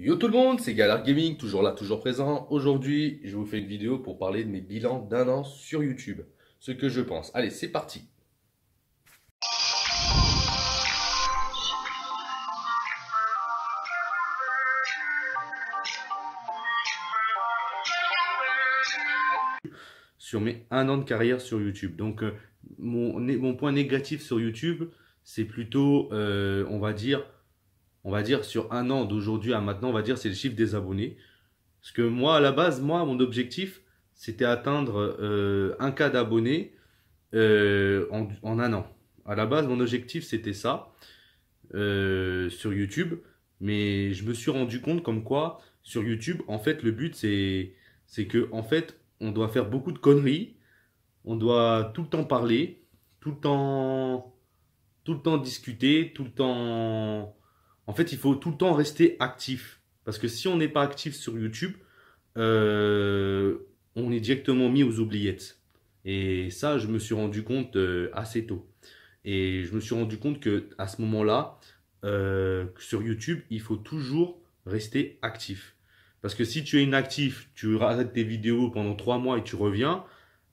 Yo tout le monde, c'est Galar Gaming, toujours là, toujours présent. Aujourd'hui, je vous fais une vidéo pour parler de mes bilans d'un an sur YouTube. Ce que je pense. Allez, c'est parti sur mes un an de carrière sur YouTube. Donc euh, mon, mon point négatif sur YouTube, c'est plutôt, euh, on va dire, on va dire sur un an d'aujourd'hui à maintenant, on va dire c'est le chiffre des abonnés. Parce que moi, à la base, moi, mon objectif, c'était atteindre euh, un cas d'abonnés euh, en, un an. À la base, mon objectif, c'était ça euh, sur YouTube. Mais je me suis rendu compte comme quoi, sur YouTube, en fait, le but, c'est, c'est que, en fait, on doit faire beaucoup de conneries. On doit tout le temps parler, tout le temps, tout le temps discuter, tout le temps en fait, il faut tout le temps rester actif. Parce que si on n'est pas actif sur YouTube, euh, on est directement mis aux oubliettes. Et ça, je me suis rendu compte euh, assez tôt. Et je me suis rendu compte que à ce moment-là, euh, sur YouTube, il faut toujours rester actif. Parce que si tu es inactif, tu arrêtes tes vidéos pendant trois mois et tu reviens,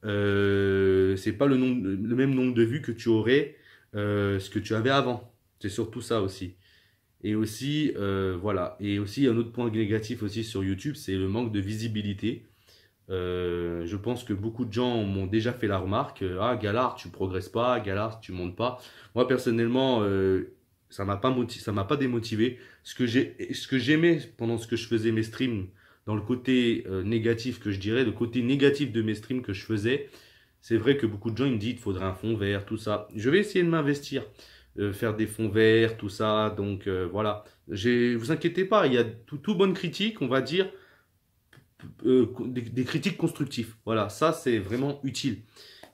euh, c'est pas le, le, même nombre de vues que tu aurais, ce que tu avais avant. C'est surtout ça aussi. Et aussi, euh, voilà. Et aussi, un autre point négatif aussi sur YouTube, c'est le manque de visibilité. Euh, je pense que beaucoup de gens m'ont déjà fait la remarque. Euh, ah, Galard, tu progresses pas. Galard, tu montes pas. Moi, personnellement, euh, ça m'a ça m'a pas démotivé. Ce que j'aimais pendant ce que je faisais mes streams, dans le côté négatif que je dirais, le côté négatif de mes streams que je faisais, c'est vrai que beaucoup de gens me disent il faudrait un fond vert, tout ça. Je vais essayer de m'investir. Euh, faire des fonds verts, tout ça. Donc euh, voilà. voilà, vous inquiétez pas, il y a tout, tout bonne critique, on va dire, euh, des, critiques constructives. Voilà, ça c'est vraiment utile.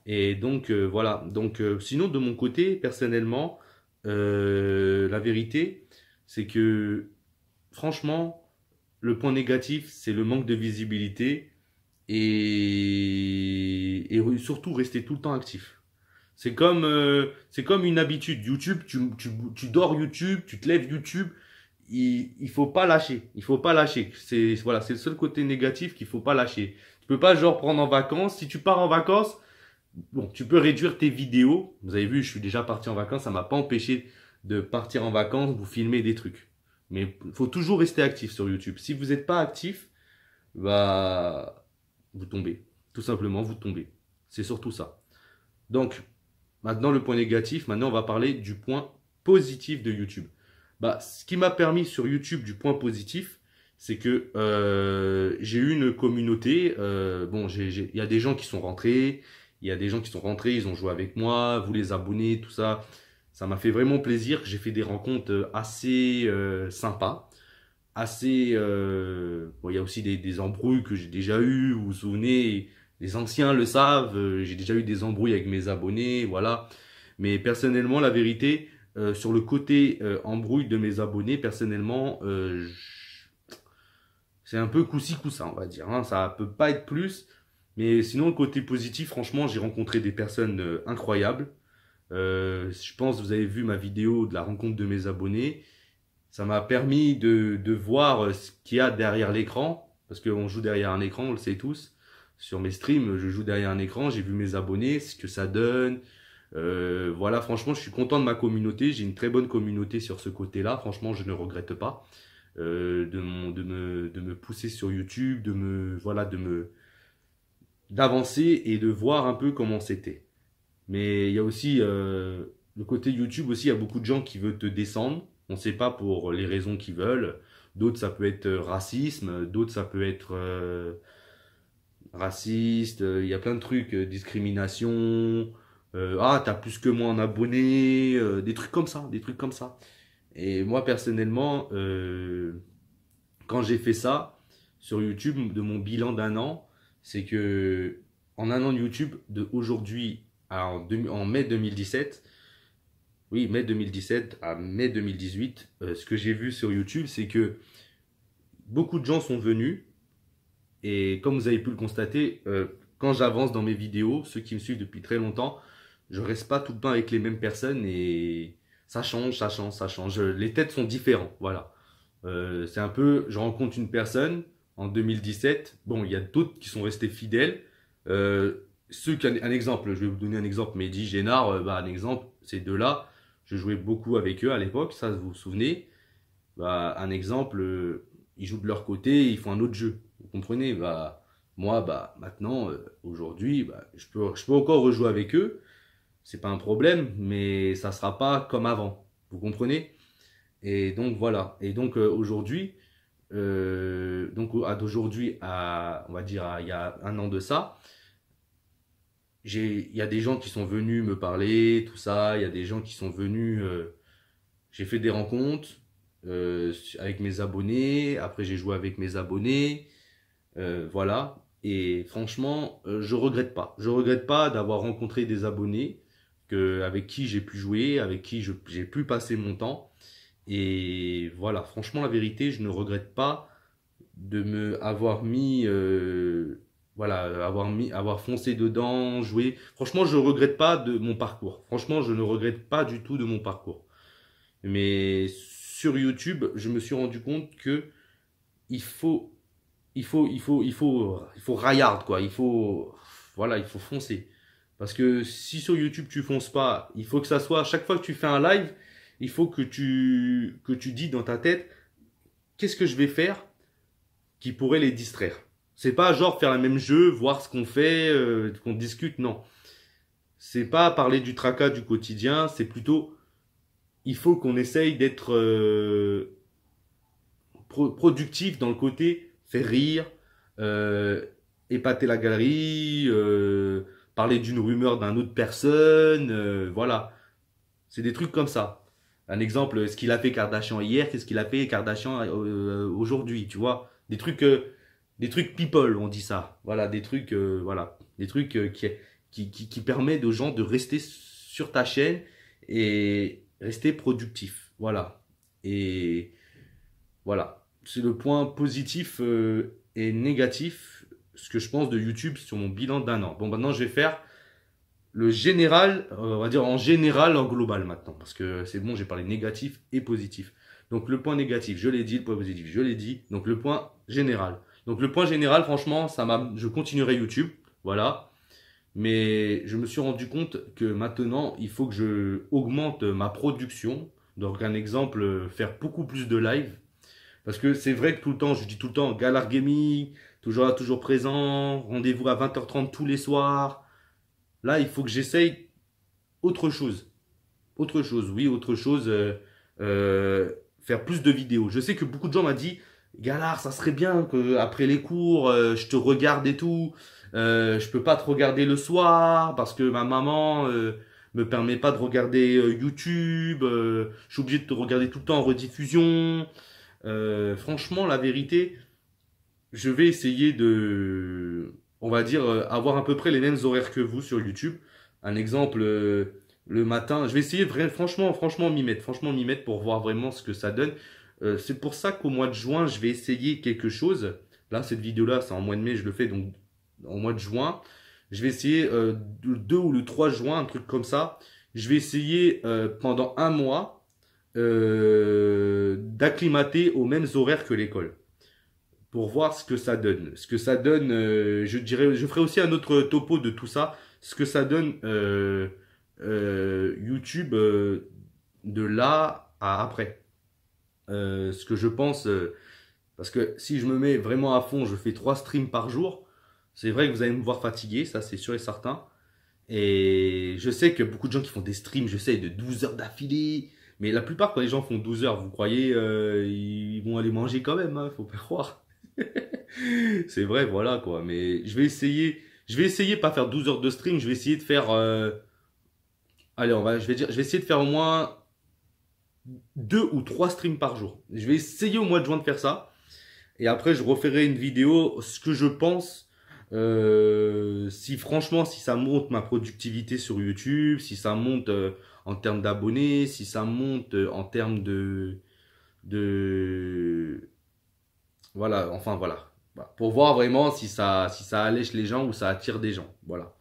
Et donc voilà, donc sinon de mon côté, personnellement, la vérité, c'est que franchement, le point négatif, c'est le manque de visibilité et, et surtout rester tout le temps actif. C'est comme, euh, c'est comme une habitude. YouTube, tu, tu, tu, dors YouTube, tu te lèves YouTube. Il, il faut pas lâcher. Il faut pas lâcher. C'est voilà, c'est le seul côté négatif qu'il faut pas lâcher. Tu peux pas genre prendre en vacances. Si tu pars en vacances, bon, tu peux réduire tes vidéos. Vous avez vu, je suis déjà parti en vacances. Ça m'a pas empêché de partir en vacances, vous filmer des trucs. Mais faut toujours rester actif sur YouTube. Si vous n'êtes pas actif, bah, vous tombez. Tout simplement, vous tombez. C'est surtout ça. Donc, Maintenant, le point négatif, maintenant, on va parler du point positif de YouTube. Bah, ce qui m'a permis sur YouTube du point positif, c'est que euh, j'ai eu une communauté. Euh, bon, il y a des gens qui sont rentrés, il y a des gens qui sont rentrés, ils ont joué avec moi, vous les abonnez, tout ça. Ça m'a fait vraiment plaisir. J'ai fait des rencontres euh, assez euh, sympas assez. bon, il y a aussi des, des embrouilles que j'ai déjà eues. Vous vous souvenez, les anciens le savent, euh, j'ai déjà eu des embrouilles avec mes abonnés, voilà. Mais personnellement, la vérité, euh, sur le côté euh, embrouille de mes abonnés, personnellement, c'est un peu coussi ci on va dire. Hein. Ça peut pas être plus. Mais sinon, le côté positif, franchement, j'ai rencontré des personnes incroyables. je pense que vous avez vu ma vidéo de la rencontre de mes abonnés. Ça m'a permis de, de voir ce qu'il y a derrière l'écran. Parce qu'on joue derrière un écran, on le sait tous sur mes streams, je joue derrière un écran, j'ai vu mes abonnés, ce que ça donne. Euh, voilà, franchement, je suis content de ma communauté. J'ai une très bonne communauté sur ce côté-là. Franchement, je ne regrette pas euh, de, de, me, de, me, pousser sur YouTube, de me voilà, de me d'avancer et de voir un peu comment c'était. Mais il y a aussi euh, le côté YouTube aussi. Il y a beaucoup de gens qui veulent te descendre. On ne sait pas pour les raisons qu'ils veulent. D'autres, ça peut être racisme. D'autres, ça peut être raciste, euh, il y a plein de trucs, euh, discrimination, euh, ah t'as plus que moi en abonné, des trucs comme ça, des trucs comme ça. Et moi personnellement, quand j'ai fait ça sur YouTube de mon bilan d'un an, c'est que en un an de YouTube, de aujourd'hui en, mai 2017, oui, mai 2017 à mai 2018, ce que j'ai vu sur YouTube, c'est que beaucoup de gens sont venus, et comme vous avez pu le constater, euh, quand j'avance dans mes vidéos, ceux qui me suivent depuis très longtemps, je reste pas tout le temps avec les mêmes personnes et ça change, ça change, ça change. Les têtes sont différentes, voilà. Euh, c'est un peu, je rencontre une personne en 2017. Bon, il y a d'autres qui sont restés fidèles. Euh, ceux un exemple, je vais vous donner un exemple, Mehdi, Génard, euh, bah, un exemple, ces deux-là, je jouais beaucoup avec eux à l'époque, ça vous vous souvenez. Bah, un exemple, ils jouent de leur côté, ils font un autre jeu comprenez, bah, moi, bah, maintenant, euh, aujourd'hui, bah, je, peux, je peux encore rejouer avec eux. C'est pas un problème, mais ça sera pas comme avant. Vous comprenez Et donc, voilà. Et donc, euh, aujourd'hui, euh, donc, à d'aujourd'hui à, on va dire, il y a un an de ça, j'ai il y a des gens qui sont venus me parler, tout ça. Il y a des gens qui sont venus. j'ai fait des rencontres avec mes abonnés. Après, j'ai joué avec mes abonnés. Euh, voilà. Et franchement, euh, je regrette pas. Je regrette pas d'avoir rencontré des abonnés que, avec qui j'ai pu jouer, avec qui j'ai pu passer mon temps. Et voilà, franchement, la vérité, je ne regrette pas de me avoir mis, euh, voilà, avoir mis, avoir foncé dedans, joué. Franchement, je regrette pas de mon parcours. Franchement, je ne regrette pas du tout de mon parcours. Mais sur YouTube, je me suis rendu compte que il faut il faut, il faut, il faut, il faut rayard quoi. Il faut, voilà, il faut foncer. Parce que si sur YouTube tu fonces pas, il faut que ça soit, chaque fois que tu fais un live, il faut que tu, que tu dis dans ta tête, qu'est-ce que je vais faire qui pourrait les distraire. C'est pas genre faire le même jeu, voir ce qu'on fait, euh, qu'on discute, non. C'est pas parler du tracas du quotidien, c'est plutôt, il faut qu'on essaye d'être euh, productif dans le côté, faire rire, euh, épater la galerie, euh, parler d'une rumeur d'un autre personne, euh, voilà. C'est des trucs comme ça. Un exemple, ce qu'il a fait Kardashian hier, qu'est-ce qu'il a fait Kardashian aujourd'hui, tu vois. Des trucs, des trucs people, on dit ça. Voilà, des trucs, voilà, des trucs qui, qui, qui permettent aux gens de rester sur ta chaîne et rester productif. Voilà. Et voilà c'est le point positif euh, et négatif, ce que je pense de YouTube sur mon bilan d'un an. Bon, maintenant, je vais faire le général, euh, on va dire en général, en global maintenant, parce que c'est bon, j'ai parlé négatif et positif. Donc, le point négatif, je l'ai dit, le point positif, je l'ai dit. Donc, le point général. Donc, le point général, franchement, ça m'a, je continuerai YouTube, voilà. Mais je me suis rendu compte que maintenant, il faut que je augmente ma production. Donc, un exemple, euh, faire beaucoup plus de live parce que c'est vrai que tout le temps, je dis tout le temps, Galar Gaming, toujours là, toujours présent, rendez-vous à 20h30 tous les soirs. Là, il faut que j'essaye autre chose. Autre chose, oui, autre chose. Euh, euh, faire plus de vidéos. Je sais que beaucoup de gens m'ont dit, Galard, ça serait bien que après les cours, euh, je te regarde et tout. je peux pas te regarder le soir parce que ma maman me permet pas de regarder YouTube. je suis obligé de te regarder tout le temps en rediffusion. Euh, franchement, la vérité, je vais essayer de, on va dire, euh, avoir à peu près les mêmes horaires que vous sur YouTube. Un exemple, euh, le matin, je vais essayer vraiment, franchement, franchement m'y mettre, franchement m'y mettre pour voir vraiment ce que ça donne. c'est pour ça qu'au mois de juin, je vais essayer quelque chose. Là, cette vidéo-là, c'est en mois de mai, je le fais donc en mois de juin. Je vais essayer le 2 ou le 3 juin, un truc comme ça. Je vais essayer pendant un mois euh, d'acclimater aux mêmes horaires que l'école pour voir ce que ça donne. Ce que ça donne, euh, je dirais, je ferai aussi un autre topo de tout ça, ce que ça donne euh, YouTube de là à après. ce que je pense, parce que si je me mets vraiment à fond, je fais trois streams par jour, c'est vrai que vous allez me voir fatigué, ça c'est sûr et certain. Et je sais que beaucoup de gens qui font des streams, je sais, de 12 heures d'affilée, mais la plupart, quand les gens font 12 heures, vous croyez, euh, ils vont aller manger quand même, hein, faut pas croire. c'est vrai, voilà quoi. Mais je vais essayer, je vais essayer pas faire 12 heures de stream, je vais essayer de faire. Euh, allez, on va, je vais dire, je vais essayer de faire au moins deux ou trois streams par jour. Je vais essayer au mois de juin de faire ça. Et après, je referai une vidéo, ce que je pense euh, si franchement, si ça monte ma productivité sur YouTube, si ça monte euh, en termes d'abonnés, si ça monte euh, en termes de, de, voilà, enfin voilà, bah, pour voir vraiment si ça, si ça allèche les gens ou ça attire des gens, voilà.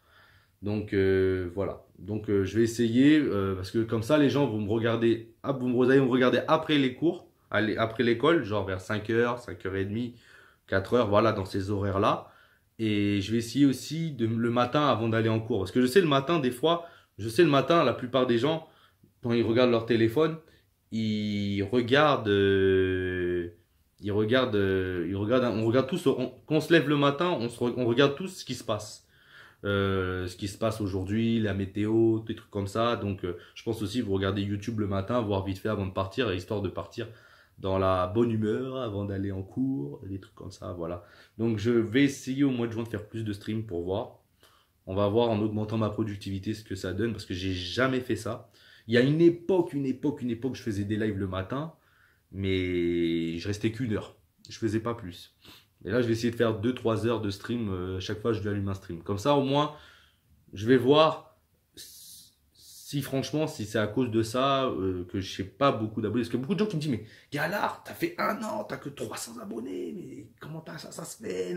Donc voilà, donc je vais essayer parce que comme ça les gens vont me regarder, ah, vous me regarder après les cours, après l'école, genre vers 5h, 5h30, 4h, voilà dans ces horaires là et je vais essayer aussi de, le matin avant d'aller en cours. Parce que je sais le matin, des fois, je sais le matin, la plupart des gens, quand ils regardent leur téléphone, ils regardent, euh, ils regardent, euh, ils regardent, on regarde tous, quand on se lève le matin, on, se, on regarde tous ce qui se passe. Euh, ce qui se passe aujourd'hui, la météo, des trucs comme ça. Donc, je pense aussi, vous regardez YouTube le matin, voir vite fait avant de partir, histoire de partir dans la bonne humeur avant d'aller en cours, des trucs comme ça, voilà. Donc je vais essayer au mois de juin de faire plus de stream pour voir. On va voir en augmentant ma productivité ce que ça donne parce que j'ai jamais fait ça. Il y a une époque, une époque, une époque, je faisais des lives le matin, mais je restais qu'une heure. Je faisais pas plus. Et là, je vais essayer de faire 2-3 heures de stream. Euh, chaque fois, je vais allumer un stream. Comme ça, au moins, je vais voir si franchement, si c'est à cause de ça euh, que je sais pas beaucoup d'abonnés, parce que beaucoup de gens qui me disent, mais Galard, t'as fait un an, t'as que 300 abonnés, mais comment ça, ça se fait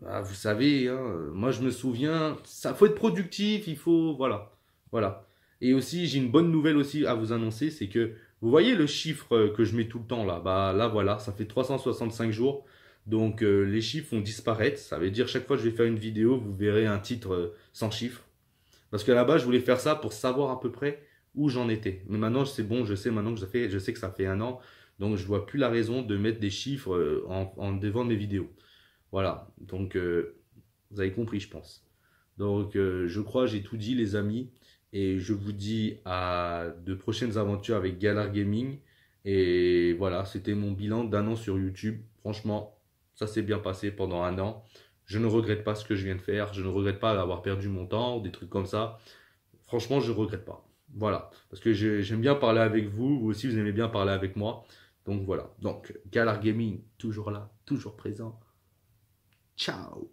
bah, vous savez, hein, moi je me souviens, ça faut être productif, il faut, voilà, voilà. Et aussi, j'ai une bonne nouvelle aussi à vous annoncer, c'est que vous voyez le chiffre que je mets tout le temps là, bah là voilà, ça fait 365 jours. Donc euh, les chiffres vont disparaître, ça veut dire chaque fois que je vais faire une vidéo, vous verrez un titre euh, sans chiffre. Parce que là-bas, je voulais faire ça pour savoir à peu près où j'en étais. Mais maintenant, c'est bon, je sais maintenant que ça fait, je sais que ça fait un an. Donc, je vois plus la raison de mettre des chiffres euh, en, devant mes vidéos. Voilà. Donc, euh, vous avez compris, je pense. Donc, euh, je crois, j'ai tout dit, les amis. Et je vous dis à de prochaines aventures avec Galar Gaming. Et voilà, c'était mon bilan d'un an sur YouTube. Franchement, ça s'est bien passé pendant un an je ne regrette pas ce que je viens de faire, je ne regrette pas d'avoir perdu mon temps, des trucs comme ça. Franchement, je ne regrette pas. Voilà, parce que j'aime bien parler avec vous, vous aussi vous aimez bien parler avec moi. Donc voilà, donc Galar Gaming, toujours là, toujours présent. Ciao